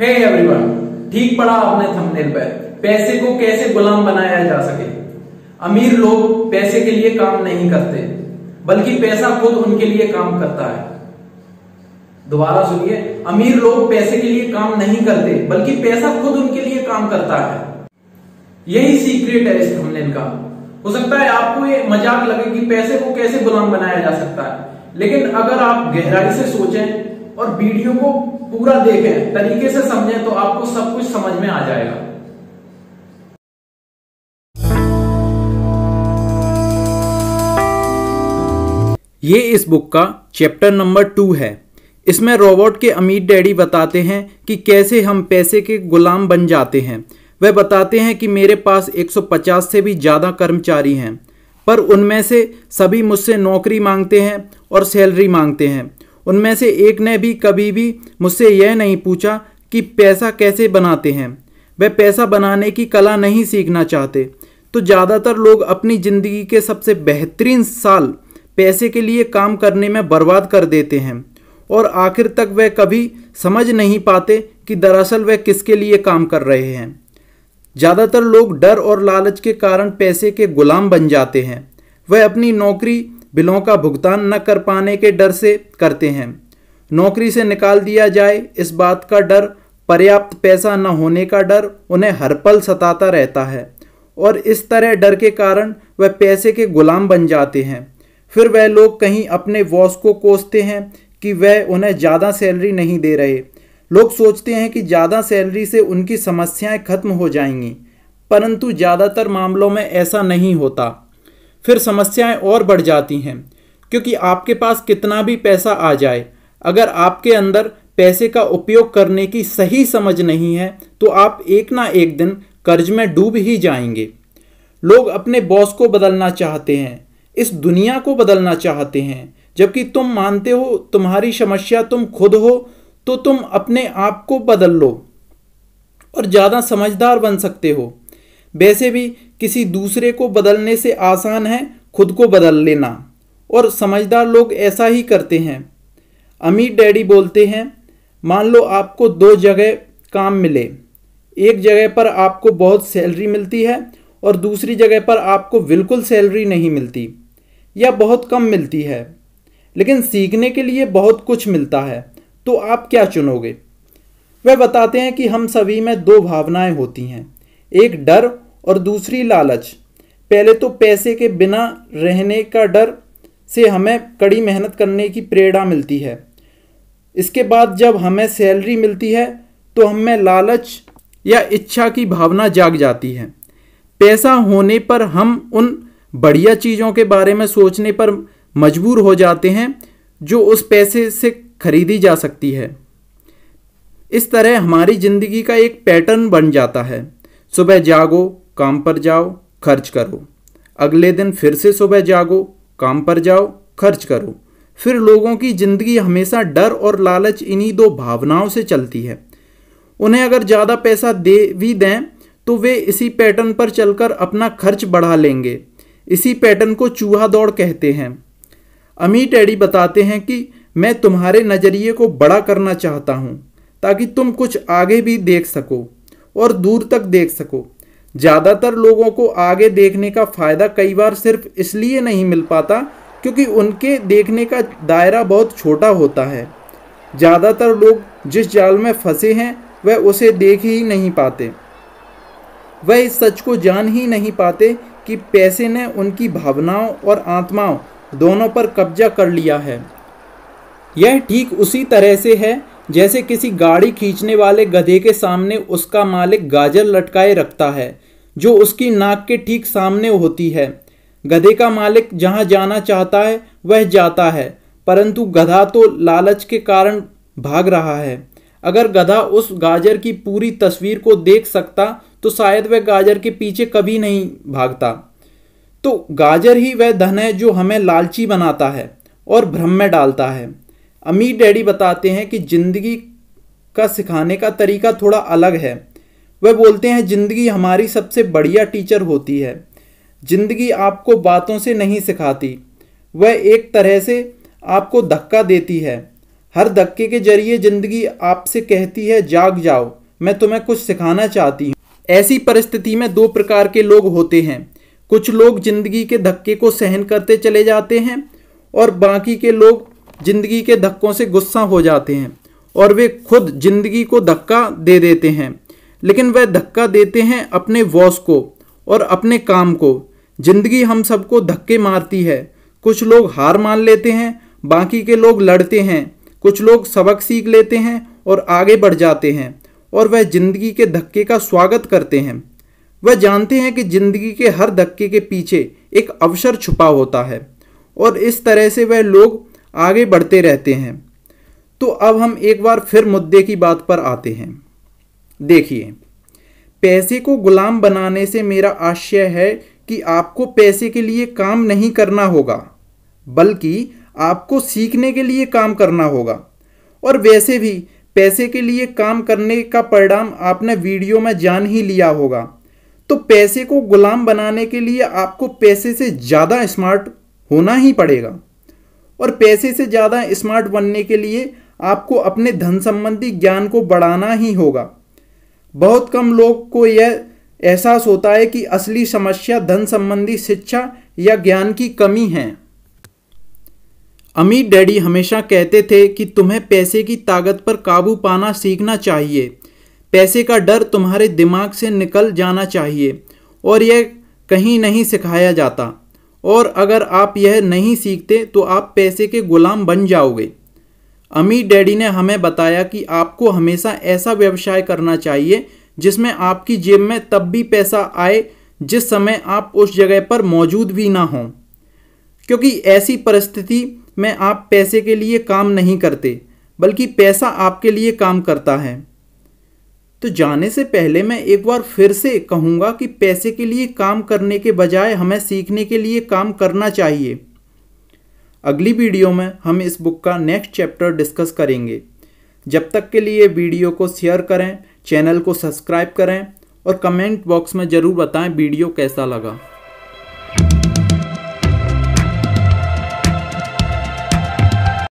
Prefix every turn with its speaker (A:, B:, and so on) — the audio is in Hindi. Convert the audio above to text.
A: hey एवरीवन ठीक पढ़ा आपने थंबनेल पर पैसे को कैसे गुलाम बनाया जा सके अमीर लोग पैसे के लिए काम नहीं करते बल्कि पैसा खुद उनके लिए काम करता है दोबारा सुनिए अमीर लोग पैसे के लिए काम नहीं करते बल्कि पैसा खुद उनके लिए काम करता है यही सीक्रेट है इस थंबनेल का हो सकता है आपको ये मजाक लगे कि पैसे को कैसे गुलाम बनाया जा सकता है लेकिन अगर आप गहराई से सोचें और वीडियो को पूरा देखें तरीके से समझें तो आपको सब कुछ समझ में आ जाएगा ये इस बुक का चैप्टर नंबर टू है इसमें रोबोट के अमीर डैडी बताते हैं कि कैसे हम पैसे के गुलाम बन जाते हैं वह बताते हैं कि मेरे पास 150 से भी ज़्यादा कर्मचारी हैं पर उनमें से सभी मुझसे नौकरी मांगते हैं और सैलरी मांगते हैं उनमें से एक ने भी कभी भी मुझसे यह नहीं पूछा कि पैसा कैसे बनाते हैं वह पैसा बनाने की कला नहीं सीखना चाहते तो ज़्यादातर लोग अपनी ज़िंदगी के सबसे बेहतरीन साल पैसे के लिए काम करने में बर्बाद कर देते हैं और आखिर तक वह कभी समझ नहीं पाते कि दरअसल वह किसके लिए काम कर रहे हैं ज़्यादातर लोग डर और लालच के कारण पैसे के गुलाम बन जाते हैं वह अपनी नौकरी बिलों का भुगतान न कर पाने के डर से करते हैं नौकरी से निकाल दिया जाए इस बात का डर पर्याप्त पैसा न होने का डर उन्हें हर पल सताता रहता है और इस तरह डर के कारण वह पैसे के गुलाम बन जाते हैं फिर वह लोग कहीं अपने बॉस को कोसते हैं कि वह उन्हें ज़्यादा सैलरी नहीं दे रहे लोग सोचते हैं कि ज़्यादा सैलरी से उनकी समस्याएं खत्म हो जाएंगी परंतु ज़्यादातर मामलों में ऐसा नहीं होता फिर समस्याएं और बढ़ जाती हैं क्योंकि आपके पास कितना भी पैसा आ जाए अगर आपके अंदर पैसे का उपयोग करने की सही समझ नहीं है तो आप एक ना एक दिन कर्ज में डूब ही जाएंगे लोग अपने बॉस को बदलना चाहते हैं इस दुनिया को बदलना चाहते हैं जबकि तुम मानते हो तुम्हारी समस्या तुम खुद हो तो तुम अपने आप को बदल लो और ज़्यादा समझदार बन सकते हो वैसे भी किसी दूसरे को बदलने से आसान है खुद को बदल लेना और समझदार लोग ऐसा ही करते हैं अमीर डैडी बोलते हैं मान लो आपको दो जगह काम मिले एक जगह पर आपको बहुत सैलरी मिलती है और दूसरी जगह पर आपको बिल्कुल सैलरी नहीं मिलती या बहुत कम मिलती है लेकिन सीखने के लिए बहुत कुछ मिलता है तो आप क्या चुनोगे वह बताते हैं कि हम सभी में दो भावनाएं होती हैं एक डर और दूसरी लालच पहले तो पैसे के बिना रहने का डर से हमें कड़ी मेहनत करने की प्रेरणा मिलती है इसके बाद जब हमें सैलरी मिलती है तो हमें लालच या इच्छा की भावना जाग जाती है पैसा होने पर हम उन बढ़िया चीज़ों के बारे में सोचने पर मजबूर हो जाते हैं जो उस पैसे से खरीदी जा सकती है इस तरह हमारी ज़िंदगी का एक पैटर्न बन जाता है सुबह जागो काम पर जाओ खर्च करो अगले दिन फिर से सुबह जागो काम पर जाओ खर्च करो फिर लोगों की ज़िंदगी हमेशा डर और लालच इन्हीं दो भावनाओं से चलती है उन्हें अगर ज़्यादा पैसा दे भी दें तो वे इसी पैटर्न पर चलकर अपना खर्च बढ़ा लेंगे इसी पैटर्न को चूहा दौड़ कहते हैं अमी टैडी बताते हैं कि मैं तुम्हारे नज़रिए को बड़ा करना चाहता हूँ ताकि तुम कुछ आगे भी देख सको और दूर तक देख सको ज़्यादातर लोगों को आगे देखने का फ़ायदा कई बार सिर्फ इसलिए नहीं मिल पाता क्योंकि उनके देखने का दायरा बहुत छोटा होता है ज़्यादातर लोग जिस जाल में फंसे हैं वह उसे देख ही नहीं पाते वह इस सच को जान ही नहीं पाते कि पैसे ने उनकी भावनाओं और आत्माओं दोनों पर कब्जा कर लिया है यह ठीक उसी तरह से है जैसे किसी गाड़ी खींचने वाले गधे के सामने उसका मालिक गाजर लटकाए रखता है जो उसकी नाक के ठीक सामने होती है गधे का मालिक जहाँ जाना चाहता है वह जाता है परंतु गधा तो लालच के कारण भाग रहा है अगर गधा उस गाजर की पूरी तस्वीर को देख सकता तो शायद वह गाजर के पीछे कभी नहीं भागता तो गाजर ही वह धन है जो हमें लालची बनाता है और भ्रम में डालता है अमीर डैडी बताते हैं कि ज़िंदगी का सिखाने का तरीका थोड़ा अलग है वह बोलते हैं ज़िंदगी हमारी सबसे बढ़िया टीचर होती है ज़िंदगी आपको बातों से नहीं सिखाती वह एक तरह से आपको धक्का देती है हर धक्के के जरिए ज़िंदगी आपसे कहती है जाग जाओ मैं तुम्हें कुछ सिखाना चाहती हूँ ऐसी परिस्थिति में दो प्रकार के लोग होते हैं कुछ लोग ज़िंदगी के धक्के को सहन करते चले जाते हैं और बाकी के लोग जिंदगी के धक्कों से गुस्सा हो जाते हैं और वे खुद जिंदगी को धक्का दे देते हैं लेकिन वह धक्का देते हैं अपने वॉस को और अपने काम को जिंदगी हम सबको धक्के मारती है कुछ लोग हार मान लेते हैं बाकी के लोग लड़ते हैं कुछ लोग सबक सीख लेते हैं और आगे बढ़ जाते हैं और वह जिंदगी के धक्के का स्वागत करते हैं वह जानते हैं कि जिंदगी के हर धक्के के पीछे एक अवसर छुपा होता है और इस तरह से वह लोग आगे बढ़ते रहते हैं तो अब हम एक बार फिर मुद्दे की बात पर आते हैं देखिए पैसे को गुलाम बनाने से मेरा आशय है कि आपको पैसे के लिए काम नहीं करना होगा बल्कि आपको सीखने के लिए काम करना होगा और वैसे भी पैसे के लिए काम करने का परिणाम आपने वीडियो में जान ही लिया होगा तो पैसे को गुलाम बनाने के लिए आपको पैसे से ज़्यादा स्मार्ट होना ही पड़ेगा और पैसे से ज़्यादा स्मार्ट बनने के लिए आपको अपने धन संबंधी ज्ञान को बढ़ाना ही होगा बहुत कम लोग को यह एहसास होता है कि असली समस्या धन संबंधी शिक्षा या ज्ञान की कमी है अमीर डैडी हमेशा कहते थे कि तुम्हें पैसे की ताकत पर काबू पाना सीखना चाहिए पैसे का डर तुम्हारे दिमाग से निकल जाना चाहिए और यह कहीं नहीं सिखाया जाता और अगर आप यह नहीं सीखते तो आप पैसे के गुलाम बन जाओगे अमी डैडी ने हमें बताया कि आपको हमेशा ऐसा व्यवसाय करना चाहिए जिसमें आपकी जेब में तब भी पैसा आए जिस समय आप उस जगह पर मौजूद भी ना हों क्योंकि ऐसी परिस्थिति में आप पैसे के लिए काम नहीं करते बल्कि पैसा आपके लिए काम करता है तो जाने से पहले मैं एक बार फिर से कहूँगा कि पैसे के लिए काम करने के बजाय हमें सीखने के लिए काम करना चाहिए अगली वीडियो में हम इस बुक का नेक्स्ट चैप्टर डिस्कस करेंगे जब तक के लिए वीडियो को शेयर करें चैनल को सब्सक्राइब करें और कमेंट बॉक्स में ज़रूर बताएं वीडियो कैसा लगा